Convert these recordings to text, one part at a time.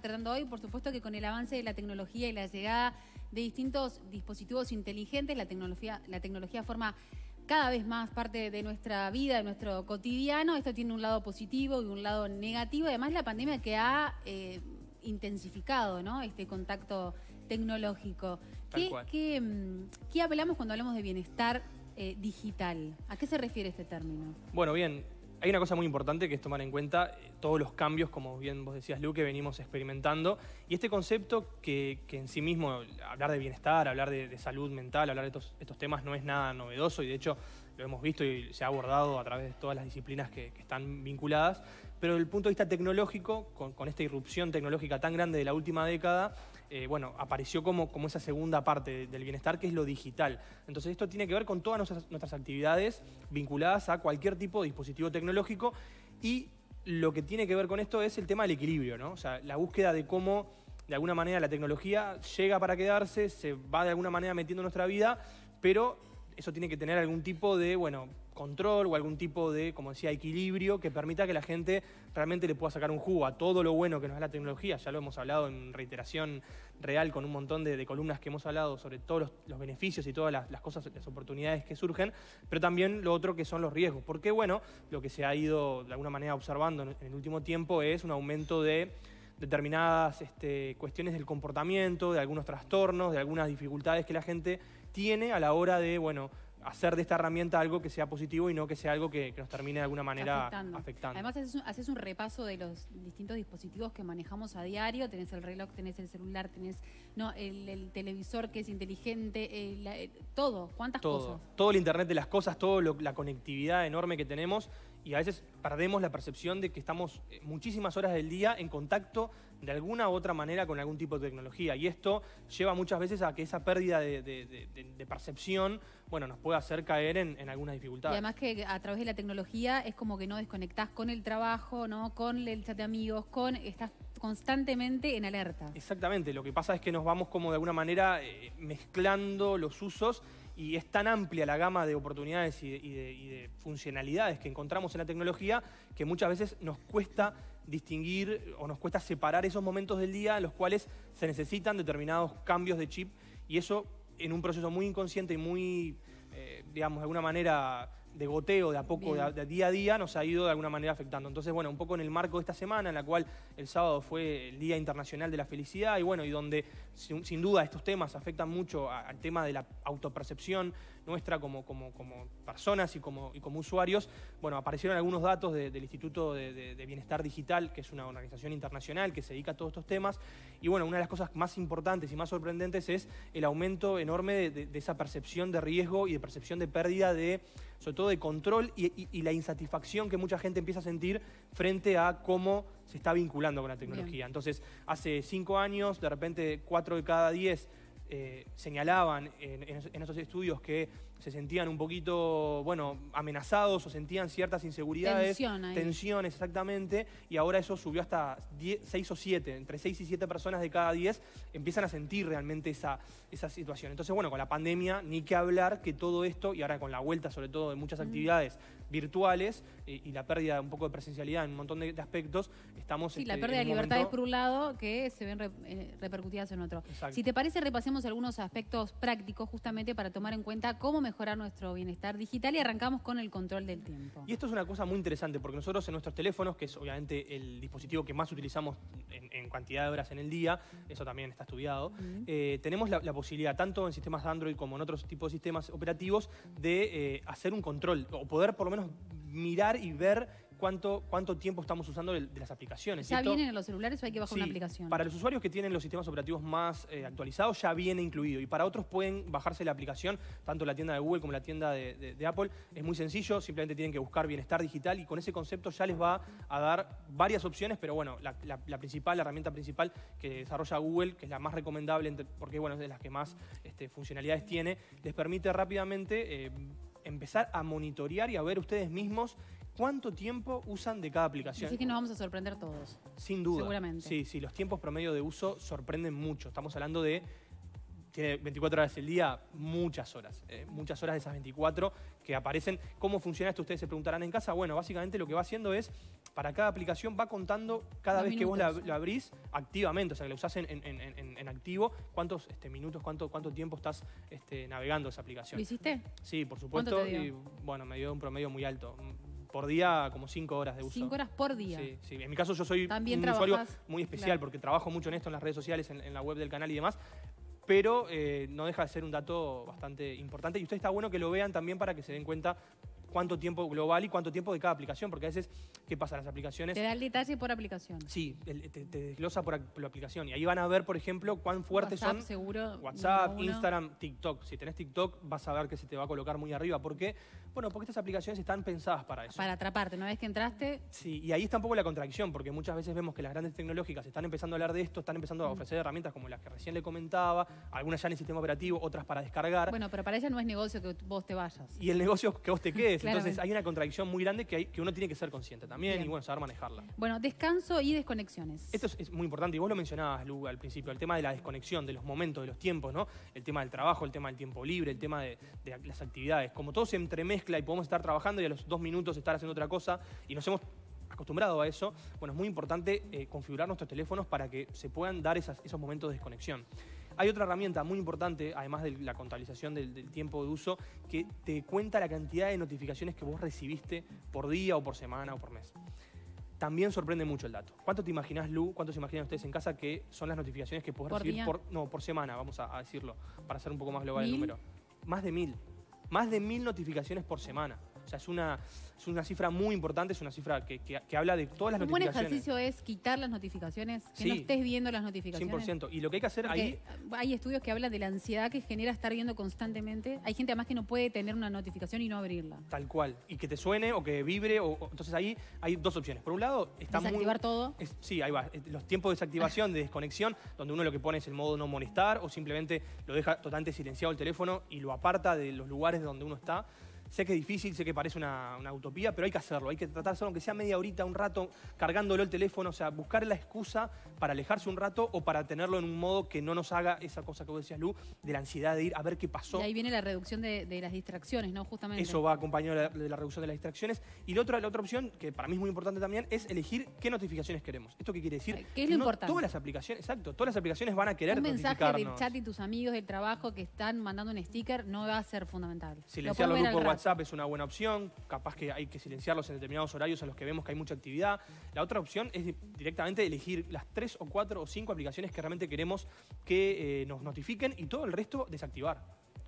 tratando hoy. Por supuesto que con el avance de la tecnología y la llegada de distintos dispositivos inteligentes, la tecnología, la tecnología forma cada vez más parte de nuestra vida, de nuestro cotidiano. Esto tiene un lado positivo y un lado negativo. Además, la pandemia que ha eh, intensificado ¿no? este contacto tecnológico. ¿Qué, ¿Qué, mm, qué, cuando hablamos de bienestar eh, digital? ¿A qué se refiere este término? Bueno, bien, hay una cosa muy importante que es tomar en cuenta eh, todos los cambios, como bien vos decías, Lu, que venimos experimentando. Y este concepto que, en sí mismo, hablar de bienestar, hablar de, salud mental, hablar de estos, estos, temas no es nada novedoso y de hecho hemos visto y se ha abordado a través de todas las disciplinas que, están vinculadas, pero desde el punto de vista tecnológico, con, esta irrupción tecnológica tan grande de la última década, eh, bueno, apareció como, como esa segunda parte del bienestar, que es lo digital. Entonces esto tiene que ver con todas nuestras, nuestras actividades vinculadas a cualquier tipo de dispositivo tecnológico y lo que tiene que ver con esto es el tema del equilibrio, ¿no? O sea, la búsqueda de cómo, de alguna manera, la tecnología llega para quedarse, se va de alguna manera metiendo en nuestra vida, pero eso tiene que tener algún tipo de, bueno, control o algún tipo de, como decía, equilibrio que permita que la gente realmente le pueda sacar un jugo a todo lo bueno que nos da la tecnología. Ya lo hemos hablado en reiteración real con un montón de, columnas que hemos hablado sobre todos los, beneficios y todas las, cosas, las oportunidades que surgen, pero también lo otro que son los riesgos. Porque, bueno, lo que se ha ido de alguna manera observando en, el último tiempo es un aumento de determinadas este, cuestiones del comportamiento, de algunos trastornos, de algunas dificultades que la gente tiene a la hora de, hacer de esta herramienta algo que sea positivo y no que sea algo que, nos termine de alguna manera afectando. Además, haces un, repaso de los distintos dispositivos que manejamos a diario. Tenés el reloj, tenés el celular, tenés el, televisor que es inteligente, eh, todo. ¿Cuántas cosas? Todo el Internet de las cosas, toda la conectividad enorme que tenemos y a veces perdemos la percepción de que estamos eh, muchísimas horas del día en contacto de alguna u otra manera con algún tipo de tecnología. Y esto lleva muchas veces a que esa pérdida de, percepción bueno, nos pueda hacer caer en, alguna dificultad. Y además que a través de la tecnología es como que no desconectás con el trabajo, ¿no? con el chat de amigos, con estás constantemente en alerta. Exactamente, lo que pasa es que nos vamos como de alguna manera eh, mezclando los usos y es tan amplia la gama de oportunidades y de, funcionalidades que encontramos en la tecnología que muchas veces nos cuesta distinguir o nos cuesta separar esos momentos del día en los cuales se necesitan determinados cambios de chip y eso en un proceso muy inconsciente y muy, eh, digamos, de alguna manera de goteo de a poco, de, día a día, nos ha ido de alguna manera afectando. Entonces, bueno, un poco en el marco de esta semana, en la cual el sábado fue el Día Internacional de la Felicidad, y bueno, y donde sin, duda estos temas afectan mucho al tema de la autopercepción nuestra como, como, como personas y como, como usuarios, bueno, aparecieron algunos datos del Instituto de, Bienestar Digital, que es una organización internacional que se dedica a todos estos temas, y bueno, una de las cosas más importantes y más sorprendentes es el aumento enorme de, esa percepción de riesgo y de percepción de pérdida de sobre todo de control y, la insatisfacción que mucha gente empieza a sentir frente a cómo se está vinculando con la tecnología. Entonces, hace cinco años, de repente cuatro de cada diez eh, señalaban en esos estudios que se sentían un poquito, bueno, amenazados o sentían ciertas inseguridades. Tensiones, exactamente. Y ahora eso subió hasta 6 o 7, entre 6 y 7 personas de cada 10 empiezan a sentir realmente esa, esa situación. Entonces, bueno, con la pandemia ni que hablar que todo esto, y ahora con la vuelta sobre todo de muchas actividades virtuales eh, y la pérdida de un poco de presencialidad en un montón de, aspectos, estamos... Sí, la este, pérdida de libertades por un lado que se ven eh, repercutidas en otro. Si te parece, repasemos algunos aspectos prácticos justamente para tomar en cuenta cómo me mejorar nuestro bienestar digital y arrancamos con el control del tiempo. Y esto es una cosa muy interesante porque nosotros en nuestros teléfonos, que es obviamente el dispositivo que más utilizamos en, cantidad de horas en el día, eso también está estudiado, eh, tenemos la, posibilidad, tanto en sistemas de Android como en otros tipos de sistemas operativos, de eh, hacer un control o poder por lo menos mirar y ver cuánto, tiempo estamos usando de, las aplicaciones. ¿Ya vienen en los celulares o hay que bajar una aplicación? Para los usuarios que tienen los sistemas operativos más eh, actualizados ya viene incluido y para otros pueden bajarse la aplicación, tanto la tienda de Google como la tienda de, Apple. Es muy sencillo, simplemente tienen que buscar bienestar digital y con ese concepto ya les va a dar varias opciones, pero bueno, la, principal, la herramienta principal que desarrolla Google, que es la más recomendable porque bueno, es de las que más este, funcionalidades tiene, les permite rápidamente... Eh, empezar a monitorear y a ver ustedes mismos cuánto tiempo usan de cada aplicación. Así que nos vamos a sorprender todos. Sin duda. Seguramente. Sí, sí, los tiempos promedio de uso sorprenden mucho. Estamos hablando de 24 horas el día, muchas horas, eh, muchas horas de esas 24 que aparecen. ¿Cómo funciona esto? Ustedes se preguntarán en casa. Bueno, básicamente lo que va haciendo es, para cada aplicación va contando cada vez que vos la, abrís activamente, o sea, que la usás en, activo, cuántos este, minutos, cuánto, cuánto tiempo estás este, navegando esa aplicación. ¿Lo hiciste? Sí, por supuesto. Y, bueno, me dio un promedio muy alto, por día como cinco horas de uso. Cinco horas por día. Sí, sí. En mi caso yo soy un usuario muy especial porque trabajo mucho en esto, en las redes sociales, en, la web del canal y demás pero eh, no deja de ser un dato bastante importante y usted está bueno que lo vean también para que se den cuenta cuánto tiempo global y cuánto tiempo de cada aplicación, porque a veces, ¿qué pasa? Las aplicaciones... Te da el detalle por aplicación. Sí, te, desglosa por, la aplicación. Y ahí van a ver, por ejemplo, cuán fuertes son... seguro. WhatsApp, Instagram, TikTok. Si tenés TikTok, vas a ver que se te va a colocar muy arriba. ¿Por qué? Bueno, porque estas aplicaciones están pensadas para eso. Para atraparte. Una vez que entraste... Sí, y ahí está un poco la contradicción, porque muchas veces vemos que las grandes tecnológicas están empezando a hablar de esto, están empezando a ofrecer herramientas como las que recién le comentaba, algunas ya en el sistema operativo, otras para descargar. Bueno, pero para eso no es negocio que vos te vayas. Y el negocio que vos te quedes. Entonces hay una contradicción muy grande que, uno tiene que ser consciente también y bueno, saber manejarla. Bueno, descanso y desconexiones. Esto es, muy importante y vos lo mencionabas, Lu, al principio, el tema de la desconexión, de los momentos, de los tiempos, ¿no? El tema del trabajo, el tema del tiempo libre, el tema de, las actividades. Como todo se entremezcla y podemos estar trabajando y a los dos minutos estar haciendo otra cosa y nos hemos acostumbrado a eso, bueno, es muy importante eh, configurar nuestros teléfonos para que se puedan dar esos momentos de desconexión. Hay otra herramienta muy importante, además de la contabilización del, tiempo de uso, que te cuenta la cantidad de notificaciones que vos recibiste por día o por semana o por mes. También sorprende mucho el dato. ¿Cuánto te imaginás, Lu? ¿Cuántos imaginan ustedes en casa que son las notificaciones que puedes recibir por no por semana, vamos a, decirlo, para ser un poco más global el número? Más de mil. Más de mil notificaciones por semana sea, es una, es una cifra muy importante, es una cifra que, habla de todas las notificaciones. Un buen ejercicio es quitar las notificaciones, que no estés viendo las notificaciones. 100%. Y lo que hay que hacer ahí... Hay estudios que hablan de la ansiedad que genera estar viendo constantemente. Hay gente además que no puede tener una notificación y no abrirla. Tal cual. Y que te suene o que vibre. O, entonces ahí hay dos opciones. Por un lado, está Desactivar todo. sí, ahí va. Los tiempos de desactivación, de desconexión, donde uno lo que pone es el modo no molestar o simplemente lo deja totalmente silenciado el teléfono y lo aparta de los lugares donde uno está. Sé que es difícil, sé que parece una, utopía, pero hay que hacerlo, hay que tratar de hacerlo, aunque sea media horita, un rato, cargándolo el teléfono, o sea, buscar la excusa para alejarse un rato o para tenerlo en un modo que no nos haga esa cosa que vos decías, Lu, de la ansiedad de ir a ver qué pasó. Y ahí viene la reducción de, las distracciones, ¿no? Justamente. Eso va acompañado de la, reducción de las distracciones. Y la otra, la otra opción, que para mí es muy importante también, es elegir qué notificaciones queremos. ¿Esto qué quiere decir? ¿Qué es lo importante? Todas las aplicaciones, exacto, todas las aplicaciones van a querer Un mensaje del chat y tus amigos del trabajo que están mandando un sticker no va a ser fundamental. Silenciar WhatsApp WhatsApp es una buena opción, capaz que hay que silenciarlos en determinados horarios a los que vemos que hay mucha actividad. La otra opción es directamente elegir las tres o cuatro o cinco aplicaciones que realmente queremos que eh, nos notifiquen y todo el resto desactivar.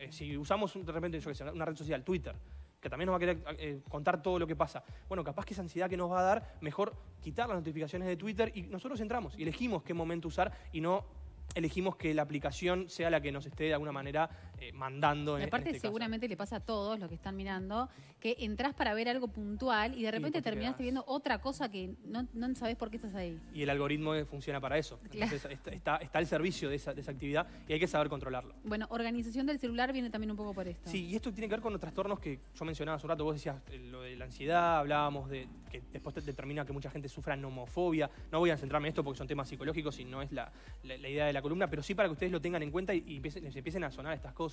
Eh, si usamos de repente, una red social, Twitter, que también nos va a querer eh, contar todo lo que pasa. Bueno, capaz que esa ansiedad que nos va a dar, mejor quitar las notificaciones de Twitter y nosotros entramos y elegimos qué momento usar y no elegimos que la aplicación sea la que nos esté de alguna manera eh, mandando Aparte, este seguramente le pasa a todos los que están mirando que entras para ver algo puntual y de repente terminaste viendo otra cosa que no, sabes por qué estás ahí. Y el algoritmo funciona para eso. está, está, al servicio de esa, actividad y hay que saber controlarlo. Bueno, organización del celular viene también un poco por esto. Sí, y esto tiene que ver con los trastornos que yo mencionaba hace un rato. Vos decías eh, lo de la ansiedad, hablábamos de que después determina que mucha gente sufra nomofobia. No voy a centrarme en esto porque son temas psicológicos y no es la, idea de la columna, pero sí para que ustedes lo tengan en cuenta y, empiecen a sonar estas cosas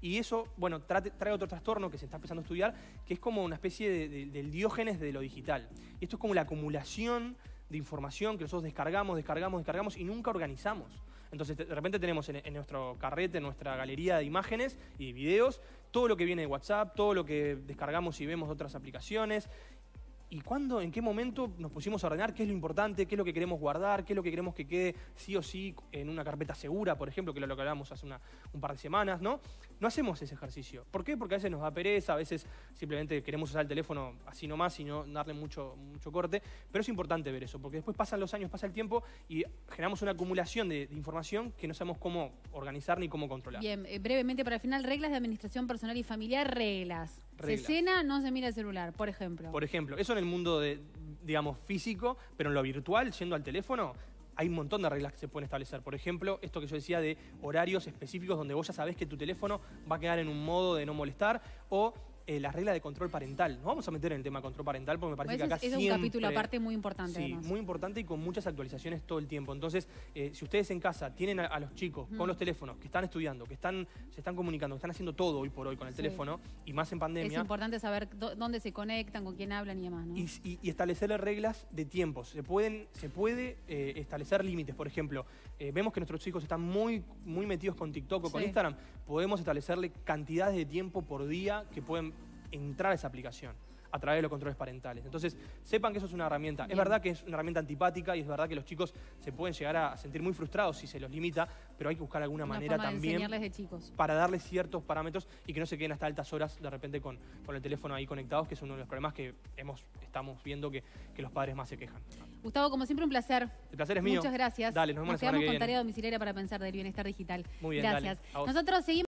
y eso, bueno, trae, otro trastorno que se está empezando a estudiar, que es como una especie de, del diógenes de lo digital. esto es como la acumulación de información que nosotros descargamos, descargamos, descargamos y nunca organizamos. Entonces, de repente tenemos en, en nuestro carrete, en nuestra galería de imágenes y videos, todo lo que viene de WhatsApp, todo lo que descargamos y vemos de otras aplicaciones, ¿Y cuándo, en qué momento nos pusimos a ordenar qué es lo importante, qué es lo que queremos guardar, qué es lo que queremos que quede sí o sí en una carpeta segura, por ejemplo, que lo, lo hablábamos hace un par de semanas, ¿no? No hacemos ese ejercicio. ¿Por qué? Porque a veces nos da pereza, a veces simplemente queremos usar el teléfono así nomás y no darle mucho, mucho corte, pero es importante ver eso, porque después pasan los años, pasa el tiempo y generamos una acumulación de información que no sabemos cómo organizar ni cómo controlar. Bien, eh, brevemente para el final, reglas de administración personal y familiar, reglas. Se cena, no se mira el celular, por ejemplo. Por ejemplo, eso en el mundo, de, digamos, físico, pero en lo virtual, yendo al teléfono, hay un montón de reglas que se pueden establecer. Por ejemplo, esto que yo decía de horarios específicos donde vos ya sabés que tu teléfono va a quedar en un modo de no molestar o eh, las reglas de control parental. No vamos a meter en el tema control parental porque me parece pues que acá es, es un capítulo aparte muy importante. Sí, muy importante y con muchas actualizaciones todo el tiempo. Entonces, eh, si ustedes en casa tienen a, los chicos con los teléfonos, que están estudiando, que están se están comunicando, que están haciendo todo hoy por hoy con el teléfono y más en pandemia. Es importante saber dónde se conectan, con quién hablan y demás. ¿no? Y, establecerle reglas de tiempos. Se pueden se puede eh, establecer límites. Por ejemplo, vemos que nuestros chicos están muy muy metidos con TikTok o con Instagram. Podemos establecerle cantidades de tiempo por día que pueden entrar a esa aplicación a través de los controles parentales. Entonces, sepan que eso es una herramienta. Es verdad que es una herramienta antipática y es verdad que los chicos se pueden llegar a sentir muy frustrados si se los limita, pero hay que buscar alguna manera también de chicos. para darles ciertos parámetros y que no se queden hasta altas horas de repente con, con el teléfono ahí conectados, que es uno de los problemas que hemos, estamos viendo que, que los padres más se quejan. Gustavo, como siempre, un placer. El placer es mío. Muchas gracias. Dale, nos vemos la semana que viene. con tarea domiciliaria para pensar del bienestar digital. Muy bien, gracias. Nosotros seguimos